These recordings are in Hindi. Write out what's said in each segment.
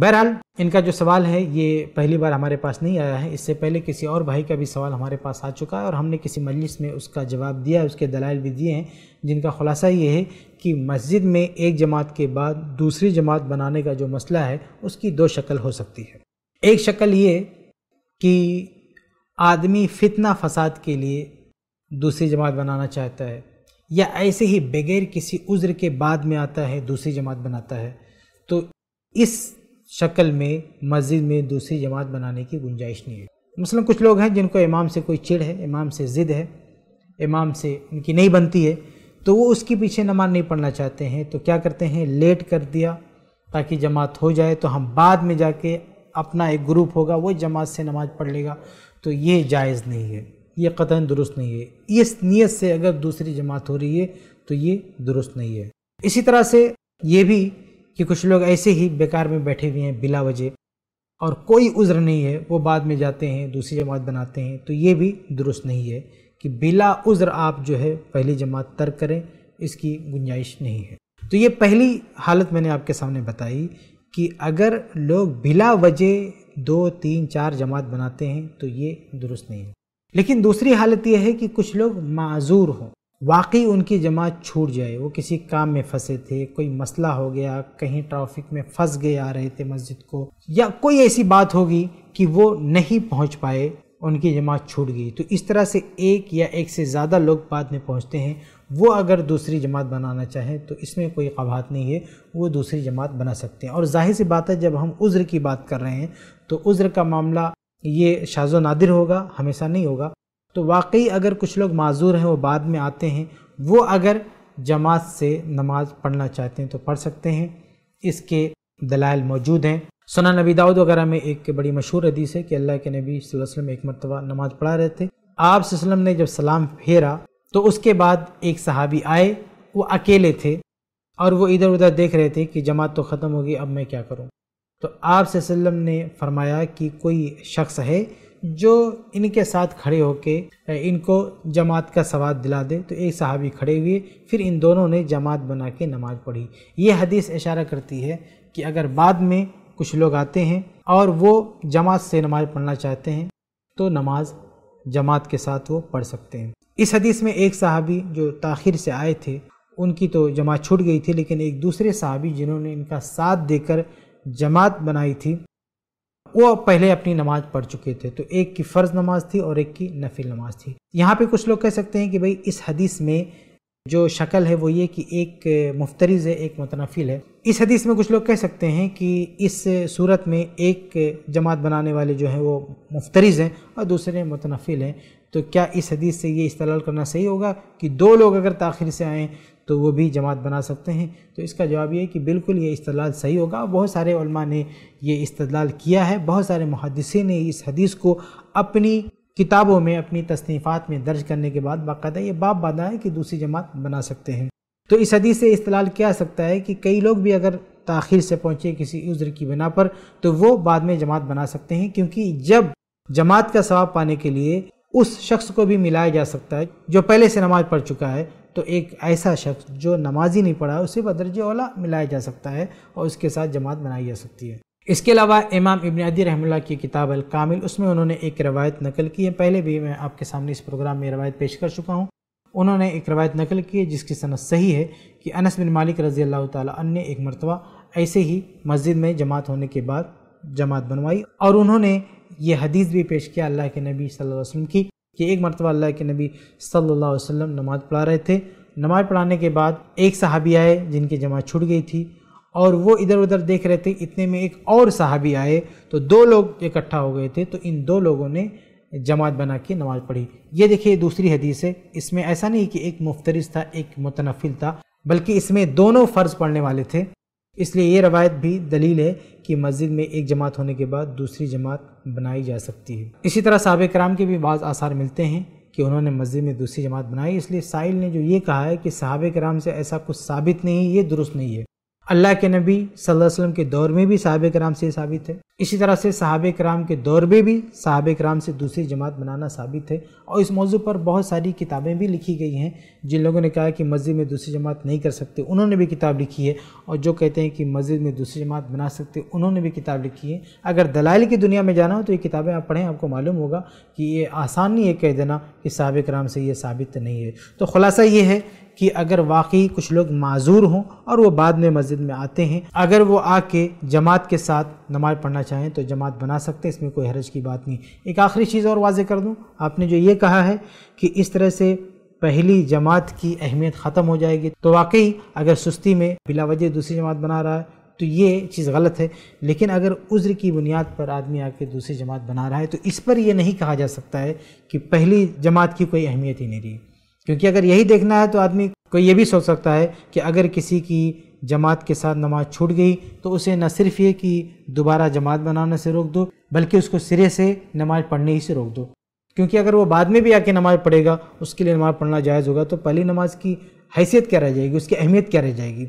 बहरहाल इनका जो सवाल है ये पहली बार हमारे पास नहीं आया है इससे पहले किसी और भाई का भी सवाल हमारे पास आ चुका है और हमने किसी मजलिस में उसका जवाब दिया उसके दलाइल भी दिए हैं जिनका खुलासा ये है कि मस्जिद में एक जमात के बाद दूसरी जमात बनाने का जो मसला है उसकी दो शक्ल हो सकती है एक शक्ल ये कि आदमी फितना फसाद के लिए दूसरी जमात बनाना चाहता है या ऐसे ही बगैर किसी उज्र के बाद में आता है दूसरी जमात बनाता है तो इस शक्ल में मस्जिद में दूसरी जमात बनाने की गुंजाइश नहीं है मसलन कुछ लोग हैं जिनको इमाम से कोई चिड़ है इमाम से ज़िद है इमाम से उनकी नहीं बनती है तो वो उसके पीछे नमाज नहीं पढ़ना चाहते हैं तो क्या करते हैं लेट कर दिया ताकि जमात हो जाए तो हम बाद में जाके अपना एक ग्रुप होगा वो जमात से नमाज पढ़ लेगा तो ये जायज़ नहीं है ये कतन दुरुस्त नहीं है इस नीयत से अगर दूसरी जमात हो रही है तो ये दुरुस्त नहीं है इसी तरह से ये भी कि कुछ लोग ऐसे ही बेकार में बैठे हुए हैं बिला वजह और कोई उज़्र नहीं है वो बाद में जाते हैं दूसरी जमात बनाते हैं तो ये भी दुरुस्त नहीं है कि बिला उज़्र आप जो है पहली जमात तर्क करें इसकी गुंजाइश नहीं है तो ये पहली हालत मैंने आपके सामने बताई कि अगर लोग बिला वजह दो तीन चार जमात बनाते हैं तो ये दुरुस्त नहीं है लेकिन दूसरी हालत यह है कि कुछ लोग माजूर हों वाकई उनकी जमात छूट जाए वो किसी काम में फंसे थे कोई मसला हो गया कहीं ट्रैफिक में फंस गए आ रहे थे मस्जिद को या कोई ऐसी बात होगी कि वो नहीं पहुंच पाए उनकी जमात छूट गई तो इस तरह से एक या एक से ज़्यादा लोग बाद में पहुंचते हैं वो अगर दूसरी जमात बनाना चाहें तो इसमें कोई कबात नहीं है वो दूसरी जमात बना सकते हैं और जाहिर सी बात है जब हम उज़्र की बात कर रहे हैं तो उज़्र का मामला ये शाजो नादिर होगा हमेशा नहीं होगा तो वाकई अगर कुछ लोग माजूर हैं वो बाद में आते हैं वो अगर जमात से नमाज पढ़ना चाहते हैं तो पढ़ सकते हैं इसके दलाल मौजूद हैं सना नबी दाऊद वगैरह में एक बड़ी मशहूर हदीस है कि अल्लाह के नबी वसल्लम एक मरतबा नमाज पढ़ा रहे थे आप वसल्लम ने जब सलाम फेरा तो उसके बाद एक सहाबी आए वो अकेले थे और वो इधर उधर देख रहे थे कि जमात तो ख़त्म होगी अब मैं क्या करूँ तो आप वसल्लम ने फरमाया कि कोई शख्स है जो इनके साथ खड़े होके इनको जमात का सवाद दिला दे तो एक सहाबी खड़े हुए फिर इन दोनों ने जमात बना के नमाज पढ़ी ये हदीस इशारा करती है कि अगर बाद में कुछ लोग आते हैं और वो जमात से नमाज पढ़ना चाहते हैं तो नमाज जमात के साथ वो पढ़ सकते हैं इस हदीस में एक साहबी जो ताखिर से आए थे उनकी तो जमात छूट गई थी लेकिन एक दूसरे साहबी जिन्होंने इनका साथ देकर जमात बनाई थी वो पहले अपनी नमाज पढ़ चुके थे तो एक की फ़र्ज़ नमाज थी और एक की नफिल नमाज थी यहाँ पे कुछ लोग कह सकते हैं कि भाई इस हदीस में जो शक्ल है वो ये कि एक मुफ्तरीज है एक मुतनाफिल है इस हदीस में कुछ लोग कह सकते हैं कि इस सूरत में एक जमात बनाने वाले जो हैं वो मुफ्तरीज हैं और दूसरे मुतनाफिल हैं तो क्या इस हदीस से ये इस्तेमाल करना सही होगा कि दो लोग अगर ताखिर से आएँ तो वो भी जमात बना सकते हैं तो इसका जवाब ये है कि बिल्कुल ये इस्तलाल सही होगा बहुत सारे ने ये इस्तलाल किया है बहुत सारे मुहदसी ने इस हदीस को अपनी किताबों में अपनी तसनीफ़ात में दर्ज करने के बाद बाकायदा ये बाप बाधा है कि दूसरी जमात बना सकते हैं तो इस हदीस से इस्तलाल किया जा सकता है कि कई लोग भी अगर ताखिर से पहुँचे किसी उज्र की बिना पर तो वो बाद में जमात बना सकते हैं क्योंकि जब जमात का सवाब पाने के लिए उस शख्स को भी मिलाया जा सकता है जो पहले से नमाज पढ़ चुका है तो एक ऐसा शख्स जो नमाज ही नहीं पढ़ा उसे बदरज ओला मिलाया जा सकता है और उसके साथ जमात बनाई जा सकती है इसके अलावा इमाम इबन अदी रहमुल्ला की किताब अल कामिल उसमें उन्होंने एक रवायत नकल की है पहले भी मैं आपके सामने इस प्रोग्राम में रवायत पेश कर चुका हूँ उन्होंने एक रवायत नकल की है जिसकी सनत सही है कि अनस बिन मालिक रज़ी अल्लाह तन ने एक मरतबा ऐसे ही मस्जिद में जमात होने के बाद जमात बनवाई और उन्होंने ये हदीस भी पेश किया अल्लाह के नबी सल वसम वसल्लम की कि एक मरतबा अल्लाह के नबी सल्लल्लाहु अलैहि वसल्लम नमाज़ पढ़ा रहे थे नमाज़ पढ़ाने के बाद एक सहाबी आए जिनकी जमात छूट गई थी और वो इधर उधर देख रहे थे इतने में एक और साहबी आए तो दो लोग इकट्ठा हो गए थे तो इन दो लोगों ने जमात बना के नमाज़ पढ़ी ये देखिए दूसरी हदीस है इसमें ऐसा नहीं कि एक मुफ्तरिस था एक मुतनफिल था बल्कि इसमें दोनों फ़र्ज़ पढ़ने वाले थे इसलिए ये रवायत भी दलील है कि मस्जिद में एक जमात होने के बाद दूसरी जमात बनाई जा सकती है इसी तरह साहब कराम के भी बाज़ आसार मिलते हैं कि उन्होंने मस्जिद में दूसरी जमात बनाई इसलिए साहिल ने जो ये कहा है कि साहब कराम से ऐसा कुछ साबित नहीं ये दुरुस्त नहीं है अल्लाह के नबी सल्लल्लाहु अलैहि वसल्लम के दौर में भी साहब कराम से साबित है इसी तरह से साहब कराम के दौर में भी साहब कराम से दूसरी जमात बनाना साबित है और इस मौजू पर बहुत सारी किताबें भी लिखी गई हैं जिन लोगों ने कहा कि मस्जिद में दूसरी जमात नहीं कर सकते उन्होंने भी किताब लिखी है और जो कहते हैं कि मस्जिद में दूसरी जमात बना सकते उन्होंने भी किताब लिखी है अगर दलाल की दुनिया में जाना हो तो ये किताबें आप पढ़ें आपको मालूम होगा कि ये आसान नहीं है कह देना कि साहब कराम से ये साबित नहीं है तो खुलासा ये है कि अगर वाकई कुछ लोग माजूर हों और वो बाद में मस्जिद में आते हैं अगर वो आके जमात के साथ नमाज पढ़ना चाहें तो जमात बना सकते हैं इसमें कोई हरज की बात नहीं एक आखिरी चीज़ और वाजे कर दूँ आपने जो ये कहा है कि इस तरह से पहली जमात की अहमियत ख़त्म हो जाएगी तो वाकई अगर सुस्ती में बिला वजह दूसरी जमात बना रहा है तो ये चीज़ गलत है लेकिन अगर उज्र की बुनियाद पर आदमी आके दूसरी जमात बना रहा है तो इस पर यह नहीं कहा जा सकता है कि पहली जमात की कोई अहमियत ही नहीं रही क्योंकि अगर यही देखना है तो आदमी को ये भी सोच सकता है कि अगर किसी की जमात के साथ नमाज छूट गई तो उसे न सिर्फ ये कि दोबारा जमात बनाने से रोक दो बल्कि उसको सिरे से नमाज पढ़ने ही से रोक दो क्योंकि अगर वो बाद में भी आके नमाज पढ़ेगा उसके लिए नमाज पढ़ना जायज़ होगा तो पहली नमाज की हैसियत क्या रह जाएगी उसकी अहमियत क्या रह जाएगी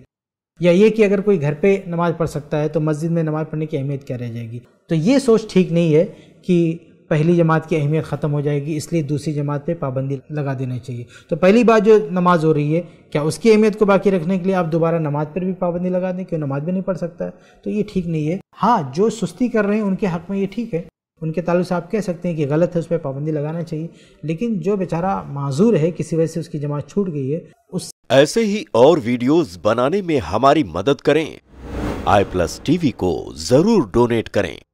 या ये कि अगर कोई घर पे नमाज़ पढ़ सकता है तो मस्जिद में नमाज़ पढ़ने की अहमियत क्या रह जाएगी तो ये सोच ठीक नहीं है कि पहली जमात की अहमियत ख़त्म हो जाएगी इसलिए दूसरी जमात पे पाबंदी लगा देना चाहिए तो पहली बात जो नमाज़ हो रही है क्या उसकी अहमियत को बाकी रखने के लिए आप दोबारा नमाज पर भी पाबंदी लगा दें क्यों नमाज भी नहीं पढ़ सकता है तो ये ठीक नहीं है हाँ जो सुस्ती कर रहे हैं उनके हक़ में ये ठीक है उनके तालु से आप कह सकते हैं कि गलत है उस पर पाबंदी लगाना चाहिए लेकिन जो बेचारा माजूर है किसी वजह से उसकी जमात छूट गई है उस ऐसे ही और वीडियोस बनाने में हमारी मदद करें आई प्लस टीवी को जरूर डोनेट करें